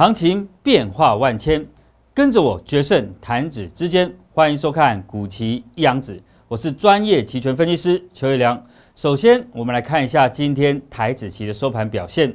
行情变化万千，跟着我决胜弹指之间。欢迎收看古奇一阳子，我是专业期权分析师邱玉良。首先，我们来看一下今天台子期的收盘表现。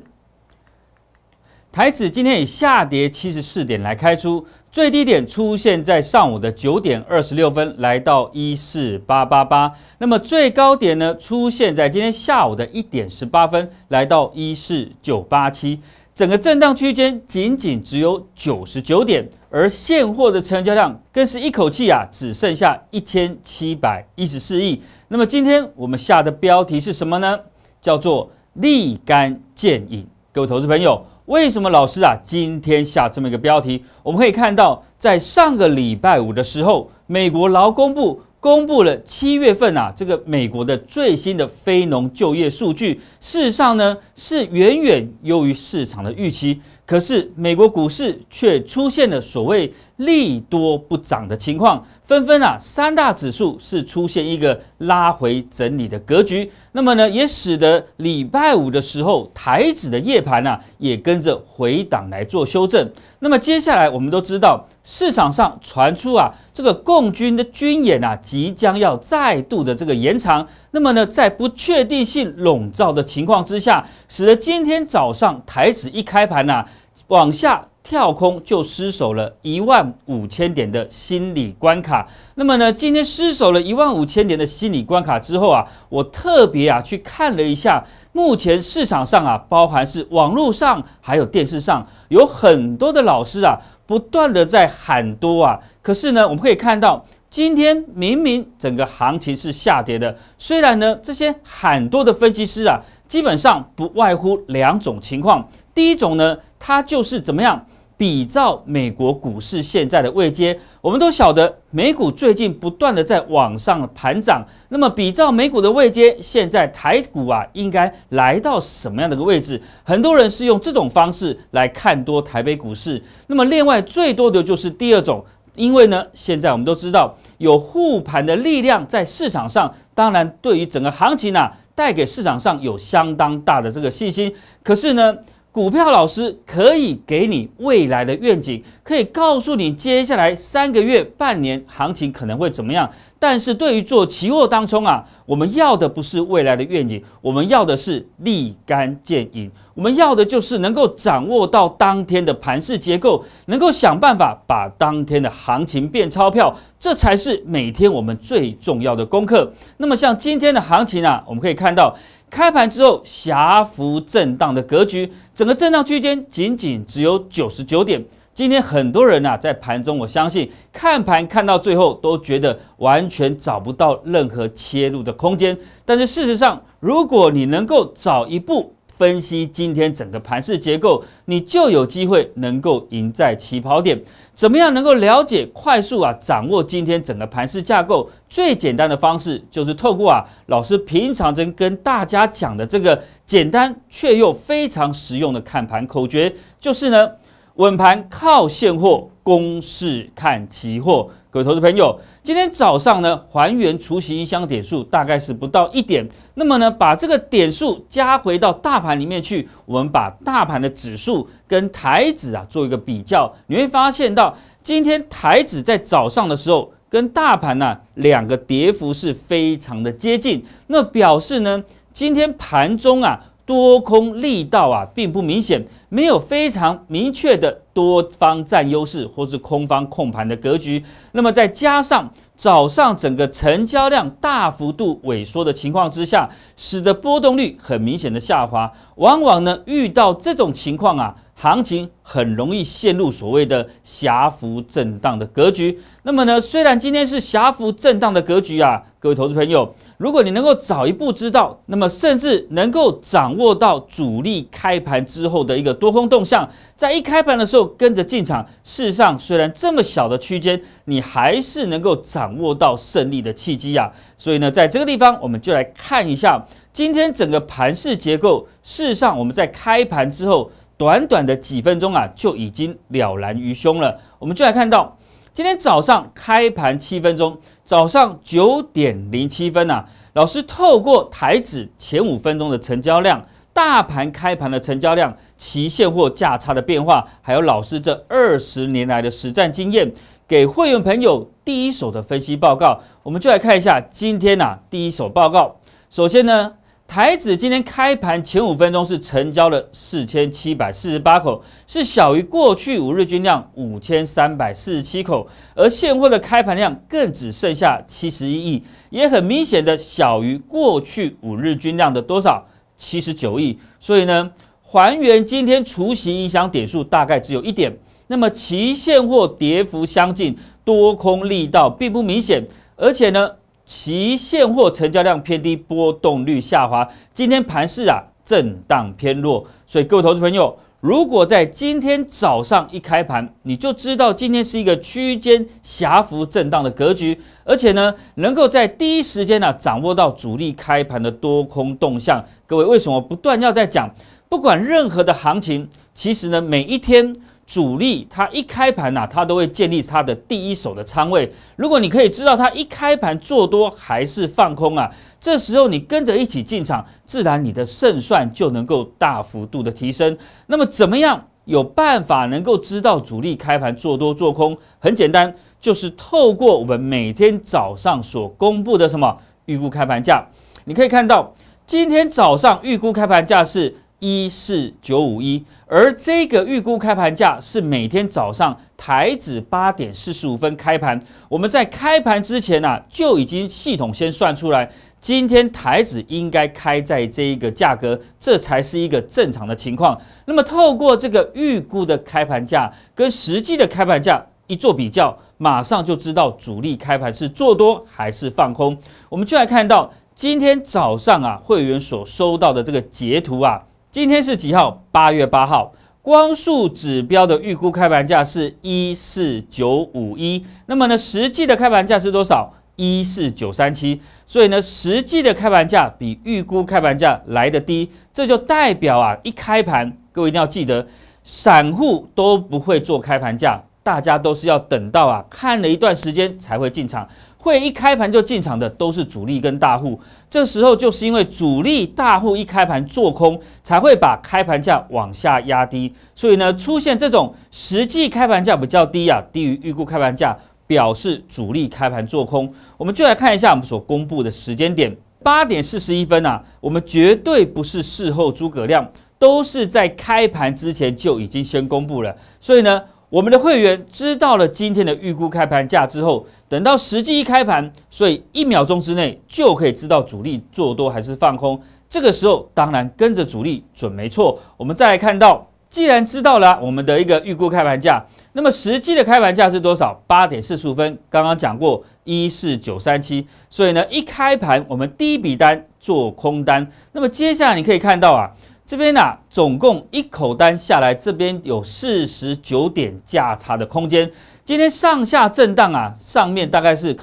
台子今天以下跌七十四点来开出，最低点出现在上午的九点二十六分，来到一四八八八。那么最高点呢，出现在今天下午的一点十八分，来到一四九八七。整个震荡区间仅仅只有九十九点，而现货的成交量更是一口气啊只剩下一千七百一十四亿。那么今天我们下的标题是什么呢？叫做立竿见影。各位投资朋友，为什么老师啊今天下这么一个标题？我们可以看到，在上个礼拜五的时候，美国劳工部。公布了七月份啊，这个美国的最新的非农就业数据，事实上呢是远远优于市场的预期，可是美国股市却出现了所谓。利多不涨的情况，纷纷啊，三大指数是出现一个拉回整理的格局。那么呢，也使得礼拜五的时候，台指的夜盘呢，也跟着回档来做修正。那么接下来，我们都知道市场上传出啊，这个共军的军演啊，即将要再度的这个延长。那么呢，在不确定性笼罩的情况之下，使得今天早上台指一开盘呢。往下跳空就失守了一万五千点的心理关卡。那么呢，今天失守了一万五千点的心理关卡之后啊，我特别啊去看了一下，目前市场上啊，包含是网络上还有电视上，有很多的老师啊，不断的在喊多啊。可是呢，我们可以看到，今天明明整个行情是下跌的。虽然呢，这些喊多的分析师啊，基本上不外乎两种情况。第一种呢，它就是怎么样比照美国股市现在的位阶？我们都晓得美股最近不断的在往上盘涨，那么比照美股的位阶，现在台股啊应该来到什么样的一个位置？很多人是用这种方式来看多台北股市。那么另外最多的就是第二种，因为呢，现在我们都知道有护盘的力量在市场上，当然对于整个行情呢，带给市场上有相当大的这个信心。可是呢？股票老师可以给你未来的愿景，可以告诉你接下来三个月、半年行情可能会怎么样。但是，对于做期货当中啊，我们要的不是未来的愿景，我们要的是立竿见影，我们要的就是能够掌握到当天的盘势结构，能够想办法把当天的行情变钞票，这才是每天我们最重要的功课。那么，像今天的行情啊，我们可以看到。开盘之后狭幅震荡的格局，整个震荡区间仅仅只有九十九点。今天很多人呐，在盘中，我相信看盘看到最后都觉得完全找不到任何切入的空间。但是事实上，如果你能够早一步。分析今天整个盘市结构，你就有机会能够赢在起跑点。怎么样能够了解快速啊掌握今天整个盘市架构？最简单的方式就是透过啊老师平常跟跟大家讲的这个简单却又非常实用的看盘口诀，就是呢。稳盘靠现货，公式看期货。各位投资朋友，今天早上呢，还原除息箱点数大概是不到一点。那么呢，把这个点数加回到大盘里面去，我们把大盘的指数跟台指啊做一个比较，你会发现到今天台指在早上的时候跟大盘呢两个跌幅是非常的接近。那表示呢，今天盘中啊。多空力道啊，并不明显，没有非常明确的多方占优势或是空方控盘的格局。那么再加上早上整个成交量大幅度萎缩的情况之下，使得波动率很明显的下滑。往往呢，遇到这种情况啊。行情很容易陷入所谓的狭幅震荡的格局。那么呢，虽然今天是狭幅震荡的格局啊，各位投资朋友，如果你能够早一步知道，那么甚至能够掌握到主力开盘之后的一个多空动向，在一开盘的时候跟着进场。事实上，虽然这么小的区间，你还是能够掌握到胜利的契机啊。所以呢，在这个地方，我们就来看一下今天整个盘势结构。事实上，我们在开盘之后。短短的几分钟啊，就已经了然于胸了。我们就来看到，今天早上开盘七分钟，早上九点零七分啊，老师透过台指前五分钟的成交量、大盘开盘的成交量、期现货价差的变化，还有老师这二十年来的实战经验，给会员朋友第一手的分析报告。我们就来看一下今天啊、第一手报告。首先呢。台指今天开盘前五分钟是成交了四千七百四十八口，是小于过去五日均量五千三百四七口，而现货的开盘量更只剩下七十一亿，也很明显的小于过去五日均量的多少七十九亿，所以呢，还原今天除夕影响点数大概只有一点，那么其现货跌幅相近，多空力道并不明显，而且呢。其现货成交量偏低，波动率下滑。今天盘市啊，震荡偏弱。所以各位投资朋友，如果在今天早上一开盘，你就知道今天是一个区间狭幅震荡的格局，而且呢，能够在第一时间呢，掌握到主力开盘的多空动向。各位为什么不断要在讲？不管任何的行情，其实呢，每一天。主力它一开盘呐，它都会建立它的第一手的仓位。如果你可以知道它一开盘做多还是放空啊，这时候你跟着一起进场，自然你的胜算就能够大幅度的提升。那么怎么样有办法能够知道主力开盘做多做空？很简单，就是透过我们每天早上所公布的什么预估开盘价，你可以看到今天早上预估开盘价是。一四九五一，而这个预估开盘价是每天早上台指八点四十五分开盘。我们在开盘之前呢，就已经系统先算出来，今天台指应该开在这一个价格，这才是一个正常的情况。那么透过这个预估的开盘价跟实际的开盘价一做比较，马上就知道主力开盘是做多还是放空。我们就来看到今天早上啊，会员所收到的这个截图啊。今天是几号？八月八号。光速指标的预估开盘价是一四九五一，那么呢，实际的开盘价是多少？一四九三七。所以呢，实际的开盘价比预估开盘价来得低，这就代表啊，一开盘，各位一定要记得，散户都不会做开盘价，大家都是要等到啊，看了一段时间才会进场。会一开盘就进场的都是主力跟大户，这时候就是因为主力大户一开盘做空，才会把开盘价往下压低。所以呢，出现这种实际开盘价比较低啊，低于预估开盘价，表示主力开盘做空。我们就来看一下我们所公布的时间点，八点四十一分呐，我们绝对不是事后诸葛亮，都是在开盘之前就已经先公布了。所以呢。我们的会员知道了今天的预估开盘价之后，等到实际一开盘，所以一秒钟之内就可以知道主力做多还是放空。这个时候当然跟着主力准没错。我们再来看到，既然知道了我们的一个预估开盘价，那么实际的开盘价是多少？八点四十五分，刚刚讲过一四九三七，所以呢，一开盘我们第一笔单做空单。那么接下来你可以看到啊。这边呢，总共一口单下来，这边有四十九点价差的空间。今天上下震荡啊，上面大概是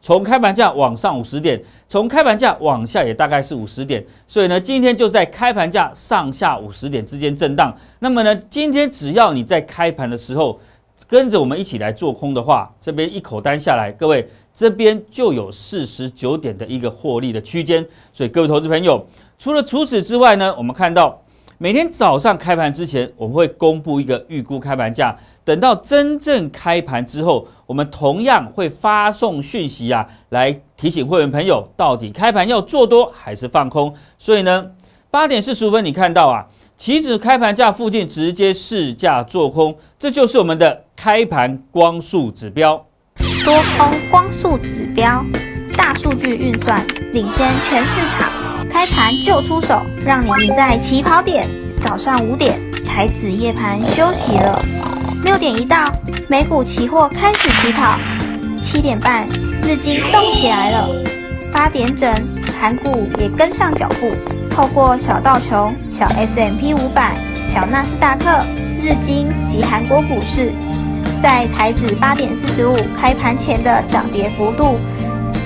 从开盘价往上五十点，从开盘价往下也大概是五十点。所以呢，今天就在开盘价上下五十点之间震荡。那么呢，今天只要你在开盘的时候跟着我们一起来做空的话，这边一口单下来，各位这边就有四十九点的一个获利的区间。所以各位投资朋友。除了除此之外呢，我们看到每天早上开盘之前，我们会公布一个预估开盘价。等到真正开盘之后，我们同样会发送讯息啊，来提醒会员朋友到底开盘要做多还是放空。所以呢，八点四十五分你看到啊，起子开盘价附近直接试价做空，这就是我们的开盘光速指标。多空光速指标，大数据运算领先全市场。开盘就出手，让你赢在起跑点。早上五点，台子夜盘休息了。六点一到，美股期货开始起跑。七点半，日经动起来了。八点整，盘股也跟上脚步。透过小道琼、小 S M P 五百、小纳斯达克、日经及韩国股市，在台指八点四十五开盘前的涨跌幅度。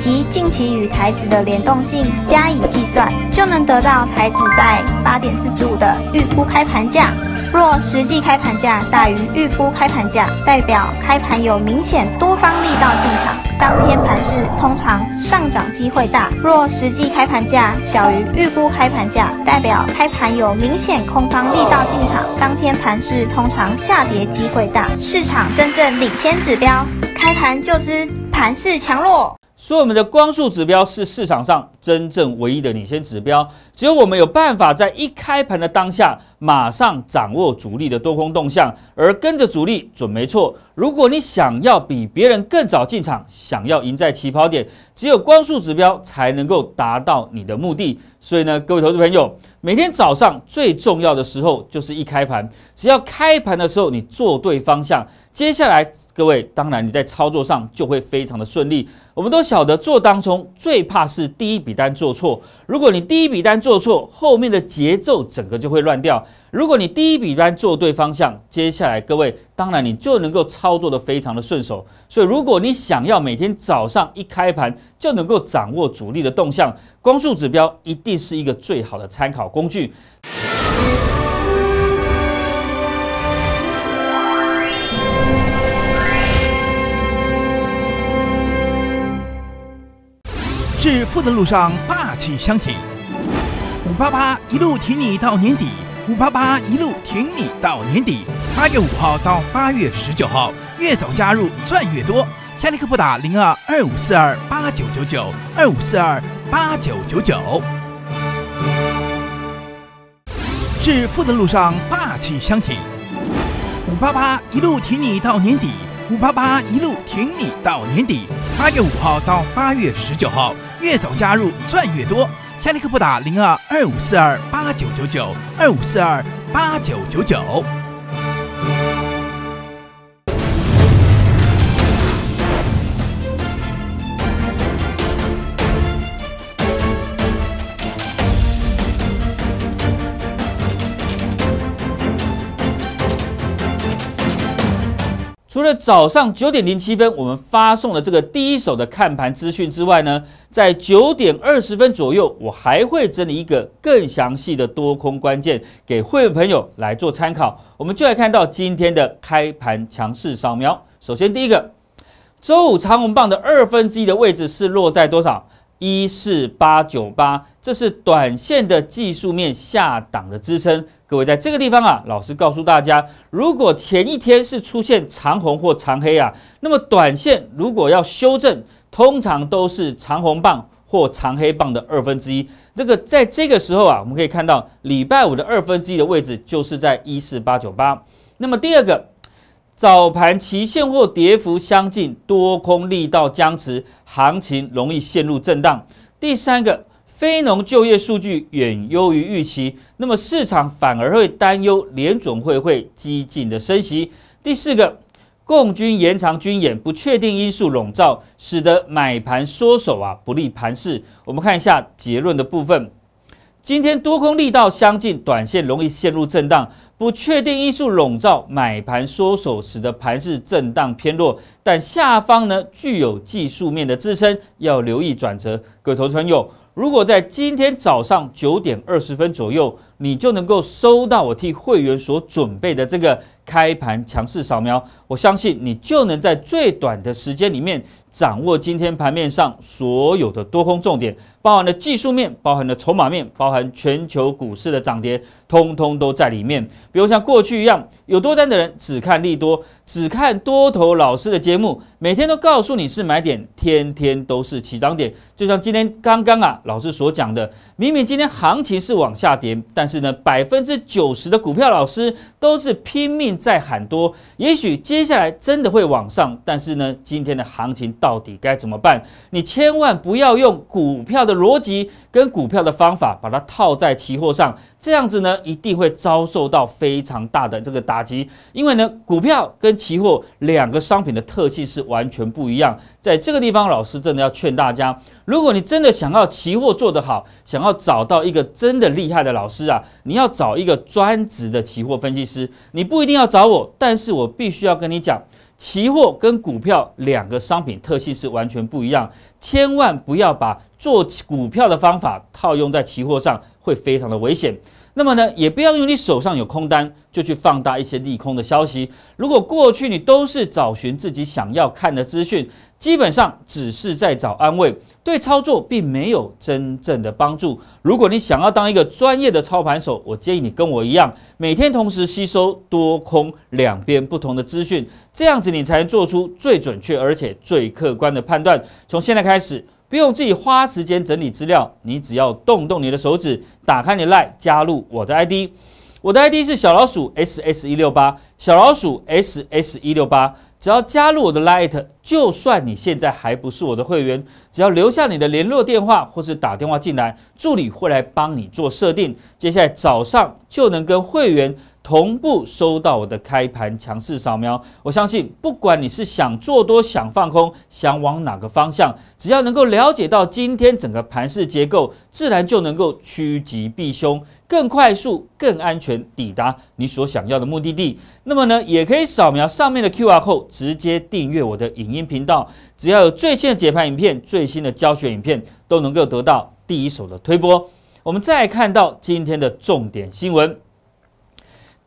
及近期与台指的联动性加以计算，就能得到台指在八点四十五的预估开盘价。若实际开盘价大于预估开盘价，代表开盘有明显多方力道进场，当天盘市通常上涨机会大；若实际开盘价小于预估开盘价，代表开盘有明显空方力道进场，当天盘市通常下跌机会大。市场真正领先指标，开盘就知盘势强弱。所以，我们的光速指标是市场上真正唯一的领先指标。只有我们有办法在一开盘的当下。马上掌握主力的多空动向，而跟着主力准没错。如果你想要比别人更早进场，想要赢在起跑点，只有光速指标才能够达到你的目的。所以呢，各位投资朋友，每天早上最重要的时候就是一开盘，只要开盘的时候你做对方向，接下来各位当然你在操作上就会非常的顺利。我们都晓得做当中最怕是第一笔单做错，如果你第一笔单做错，后面的节奏整个就会乱掉。如果你第一笔单做对方向，接下来各位当然你就能够操作的非常的顺手。所以如果你想要每天早上一开盘就能够掌握主力的动向，光速指标一定是一个最好的参考工具。致富的路上霸气相挺，五八八一路挺你到年底。五八八一路挺你到年底，八月五号到八月十九号，越早加入赚越多。下立刻拨打零二二五四二八九九九二五四二八九九九，致富的路上霸气相挺。五八八一路挺你到年底，五八八一路挺你到年底，八月五号到八月十九号，越早加入赚越多。下立刻拨打零二二五四二八九九九二五四二八九九九。除了早上九点零七分我们发送了这个第一手的看盘资讯之外呢，在九点二十分左右，我还会整理一个更详细的多空关键给会员朋友来做参考。我们就来看到今天的开盘强势扫描。首先，第一个，周五长红棒的二分之一的位置是落在多少？一四八九八，这是短线的技术面下档的支撑。各位在这个地方啊，老师告诉大家，如果前一天是出现长红或长黑啊，那么短线如果要修正，通常都是长红棒或长黑棒的二分之一。这个在这个时候啊，我们可以看到礼拜五的二分之一的位置就是在一四八九八。那么第二个。早盘期现货跌幅相近，多空力道僵持，行情容易陷入震荡。第三个，非农就业数据远优于预期，那么市场反而会担忧联总会会激进的升息。第四个，共军延长军演，不确定因素笼罩，使得买盘缩手啊，不利盘势。我们看一下结论的部分。今天多空力道相近，短线容易陷入震荡，不确定因素笼罩，买盘缩手，使得盘势震荡偏弱。但下方呢具有技术面的支撑，要留意转折。隔头朋友，如果在今天早上九点二十分左右，你就能够收到我替会员所准备的这个开盘强势扫描，我相信你就能在最短的时间里面掌握今天盘面上所有的多空重点。包含了技术面，包含了筹码面，包含全球股市的涨跌，通通都在里面。比如像过去一样，有多单的人只看利多，只看多头老师的节目，每天都告诉你是买点，天天都是起涨点。就像今天刚刚啊，老师所讲的，明明今天行情是往下跌，但是呢，百分之九十的股票老师都是拼命在喊多。也许接下来真的会往上，但是呢，今天的行情到底该怎么办？你千万不要用股票的。逻辑跟股票的方法，把它套在期货上，这样子呢，一定会遭受到非常大的这个打击。因为呢，股票跟期货两个商品的特性是完全不一样。在这个地方，老师真的要劝大家，如果你真的想要期货做得好，想要找到一个真的厉害的老师啊，你要找一个专职的期货分析师。你不一定要找我，但是我必须要跟你讲。期货跟股票两个商品特性是完全不一样，千万不要把做股票的方法套用在期货上，会非常的危险。那么呢，也不要因为你手上有空单，就去放大一些利空的消息。如果过去你都是找寻自己想要看的资讯，基本上只是在找安慰，对操作并没有真正的帮助。如果你想要当一个专业的操盘手，我建议你跟我一样，每天同时吸收多空两边不同的资讯，这样子你才能做出最准确而且最客观的判断。从现在开始。不用自己花时间整理资料，你只要动动你的手指，打开你的 Lite，加入我的 ID。我的 ID 是小老鼠 ss 一六八，小老鼠 ss 一六八。只要加入我的 Lite，就算你现在还不是我的会员，只要留下你的联络电话或是打电话进来，助理会来帮你做设定。接下来早上就能跟会员。同步收到我的开盘强势扫描，我相信不管你是想做多、想放空、想往哪个方向，只要能够了解到今天整个盘式结构，自然就能够趋吉避凶，更快速、更安全抵达你所想要的目的地。那么呢，也可以扫描上面的 Q R 后直接订阅我的影音频道，只要有最新的解盘影片、最新的教学影片，都能够得到第一手的推播。我们再看到今天的重点新闻。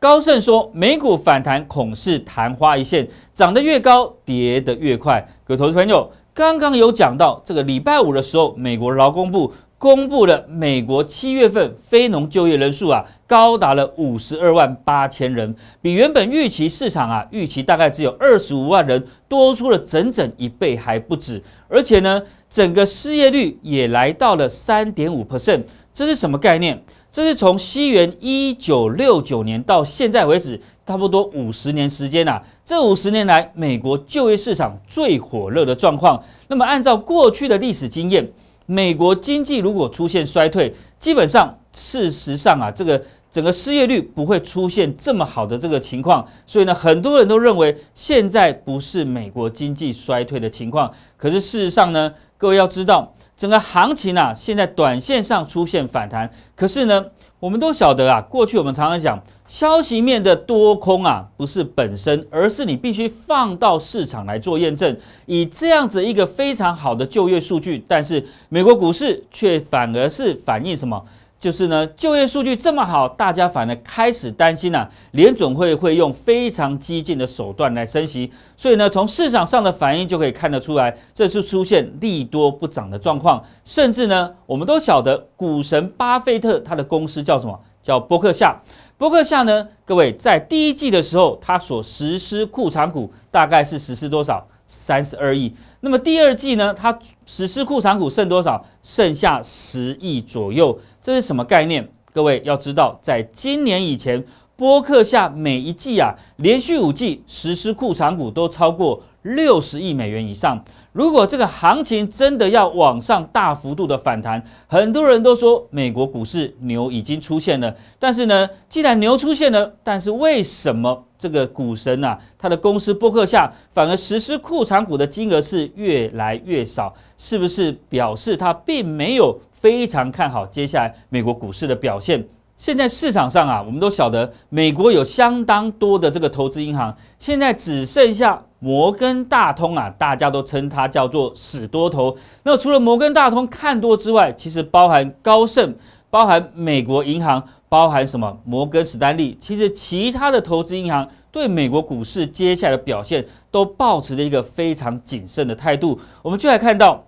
高盛说，美股反弹恐是昙花一现，涨得越高，跌得越快。各位投资朋友，刚刚有讲到，这个礼拜五的时候，美国劳工部公布了美国七月份非农就业人数啊，高达了五十二万八千人，比原本预期市场啊预期大概只有二十五万人，多出了整整一倍还不止。而且呢，整个失业率也来到了三点五 percent，这是什么概念？这是从西元一九六九年到现在为止，差不多五十年时间啊。这五十年来，美国就业市场最火热的状况。那么，按照过去的历史经验，美国经济如果出现衰退，基本上，事实上啊，这个整个失业率不会出现这么好的这个情况。所以呢，很多人都认为现在不是美国经济衰退的情况。可是事实上呢，各位要知道，整个行情啊，现在短线上出现反弹，可是呢。我们都晓得啊，过去我们常常讲消息面的多空啊，不是本身，而是你必须放到市场来做验证。以这样子一个非常好的就业数据，但是美国股市却反而是反映什么？就是呢，就业数据这么好，大家反而开始担心了。联准会会用非常激进的手段来升息，所以呢，从市场上的反应就可以看得出来，这是出现利多不涨的状况。甚至呢，我们都晓得股神巴菲特他的公司叫什么？叫伯克夏。伯克夏呢，各位在第一季的时候，他所实施库藏股大概是实施多少？三十二亿。那么第二季呢，他实施库藏股剩多少？剩下十亿左右。这是什么概念？各位要知道，在今年以前，播客下每一季啊，连续五季实施库藏股都超过六十亿美元以上。如果这个行情真的要往上大幅度的反弹，很多人都说美国股市牛已经出现了。但是呢，既然牛出现了，但是为什么这个股神啊，他的公司播客下反而实施库藏股的金额是越来越少？是不是表示他并没有？非常看好接下来美国股市的表现。现在市场上啊，我们都晓得美国有相当多的这个投资银行，现在只剩下摩根大通啊，大家都称它叫做“死多头”。那除了摩根大通看多之外，其实包含高盛、包含美国银行、包含什么摩根史丹利，其实其他的投资银行对美国股市接下来的表现都保持着一个非常谨慎的态度。我们就来看到，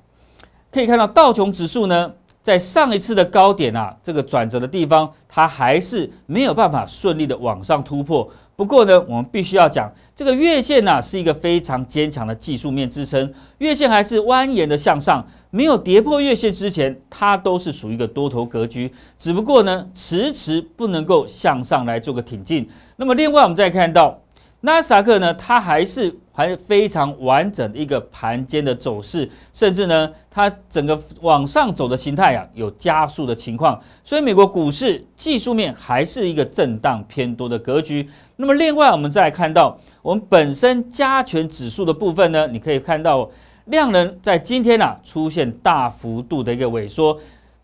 可以看到道琼指数呢。在上一次的高点啊，这个转折的地方，它还是没有办法顺利的往上突破。不过呢，我们必须要讲，这个月线呢是一个非常坚强的技术面支撑，月线还是蜿蜒的向上，没有跌破月线之前，它都是属于一个多头格局。只不过呢，迟迟不能够向上来做个挺进。那么，另外我们再看到。纳斯达克呢，它还是还非常完整的一个盘间的走势，甚至呢，它整个往上走的形态啊，有加速的情况。所以，美国股市技术面还是一个震荡偏多的格局。那么，另外我们再看到，我们本身加权指数的部分呢，你可以看到量能在今天啊出现大幅度的一个萎缩。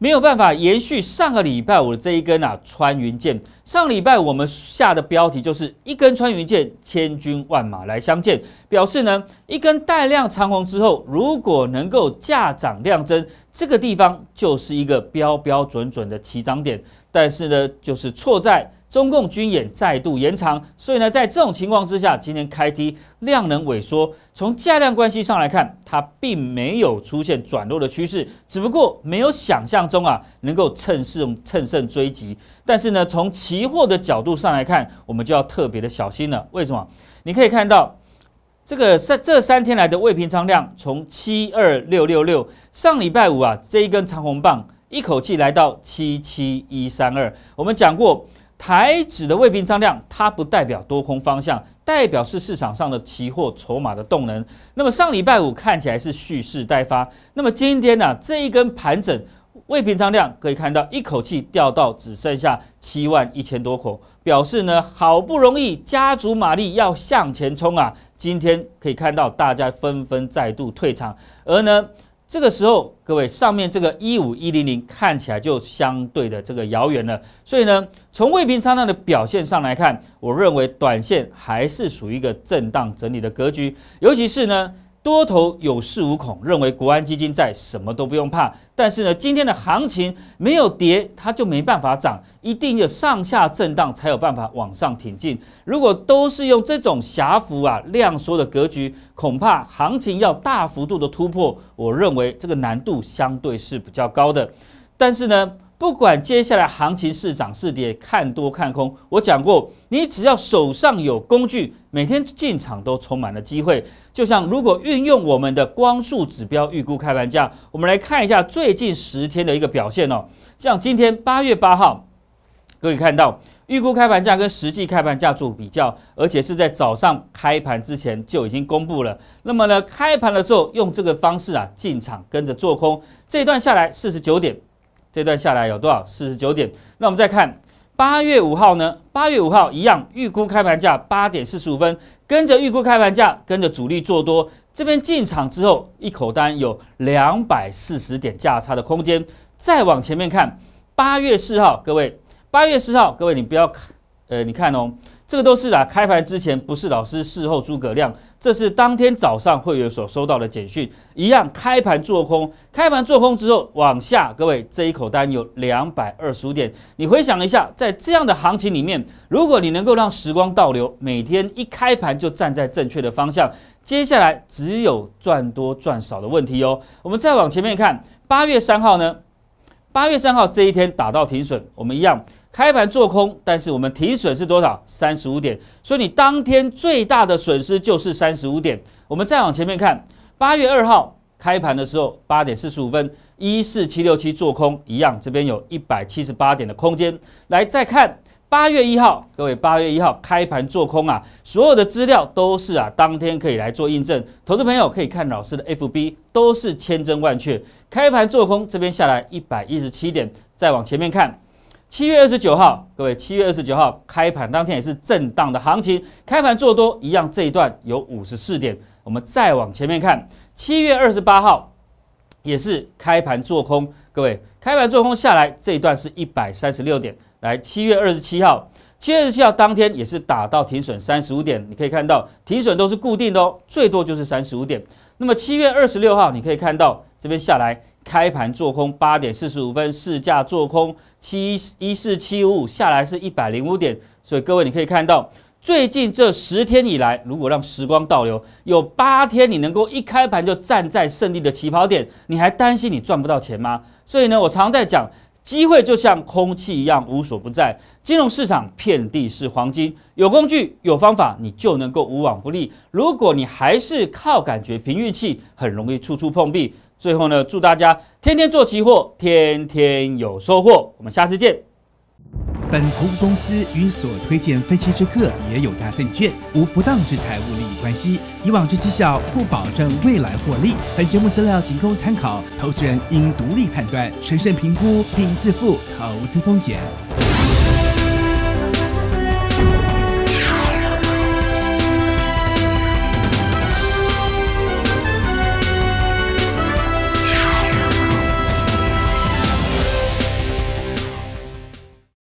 没有办法延续上个礼拜五的这一根啊穿云箭。上礼拜我们下的标题就是一根穿云箭，千军万马来相见，表示呢一根带量长红之后，如果能够价涨量增，这个地方就是一个标标准准的起涨点。但是呢，就是错在。中共军演再度延长，所以呢，在这种情况之下，今天开低量能萎缩。从价量关系上来看，它并没有出现转弱的趋势，只不过没有想象中啊能够趁势趁胜追击。但是呢，从期货的角度上来看，我们就要特别的小心了。为什么？你可以看到这个三这三天来的未平仓量从七二六六六，上礼拜五啊这一根长红棒，一口气来到七七一三二。我们讲过。台指的未平仓量，它不代表多空方向，代表是市场上的期货筹码的动能。那么上礼拜五看起来是蓄势待发，那么今天呢这一根盘整未平仓量，可以看到一口气掉到只剩下七万一千多口，表示呢好不容易加足马力要向前冲啊！今天可以看到大家纷纷再度退场，而呢。这个时候，各位上面这个一五一零零看起来就相对的这个遥远了。所以呢，从未平仓量的表现上来看，我认为短线还是属于一个震荡整理的格局，尤其是呢。多头有恃无恐，认为国安基金在，什么都不用怕。但是呢，今天的行情没有跌，它就没办法涨，一定要上下震荡才有办法往上挺进。如果都是用这种狭幅啊量缩的格局，恐怕行情要大幅度的突破，我认为这个难度相对是比较高的。但是呢。不管接下来行情是涨是跌，看多看空，我讲过，你只要手上有工具，每天进场都充满了机会。就像如果运用我们的光速指标预估开盘价，我们来看一下最近十天的一个表现哦。像今天八月八号，各位看到预估开盘价跟实际开盘价做比较，而且是在早上开盘之前就已经公布了。那么呢，开盘的时候用这个方式啊进场跟着做空，这一段下来四十九点。这段下来有多少？四十九点。那我们再看八月五号呢？八月五号一样，预估开盘价八点四十五分，跟着预估开盘价，跟着主力做多，这边进场之后，一口单有两百四十点价差的空间。再往前面看，八月四号，各位，八月四号，各位你不要看，呃，你看哦。这个都是啊，开盘之前不是老师，事后诸葛亮。这是当天早上会员所收到的简讯，一样开盘做空，开盘做空之后往下，各位这一口单有两百二十五点。你回想一下，在这样的行情里面，如果你能够让时光倒流，每天一开盘就站在正确的方向，接下来只有赚多赚少的问题哦。我们再往前面看，八月三号呢？八月三号这一天打到停损，我们一样。开盘做空，但是我们提损是多少？三十五点，所以你当天最大的损失就是三十五点。我们再往前面看，八月二号开盘的时候，八点四十五分，一四七六七做空，一样，这边有一百七十八点的空间。来，再看八月一号，各位，八月一号开盘做空啊，所有的资料都是啊，当天可以来做印证。投资朋友可以看老师的 F B，都是千真万确。开盘做空，这边下来一百一十七点。再往前面看。七月二十九号，各位，七月二十九号开盘当天也是震荡的行情，开盘做多一样，这一段有五十四点。我们再往前面看，七月二十八号也是开盘做空，各位，开盘做空下来这一段是一百三十六点。来，七月二十七号，七月二十七号当天也是打到停损三十五点，你可以看到停损都是固定的哦，最多就是三十五点。那么七月二十六号，你可以看到这边下来。开盘做空八点四十五分，市价做空七一四七五五下来是一百零五点，所以各位你可以看到，最近这十天以来，如果让时光倒流，有八天你能够一开盘就站在胜利的起跑点，你还担心你赚不到钱吗？所以呢，我常在讲，机会就像空气一样无所不在，金融市场遍地是黄金，有工具有方法，你就能够无往不利。如果你还是靠感觉凭运气，很容易处处碰壁。最后呢，祝大家天天做期货，天天有收获。我们下次见。本服务公司与所推荐分期之客也有大证券无不当之财务利益关系，以往之绩效不保证未来获利。本节目资料仅供参考，投资人应独立判断、审慎评估并自负投资风险。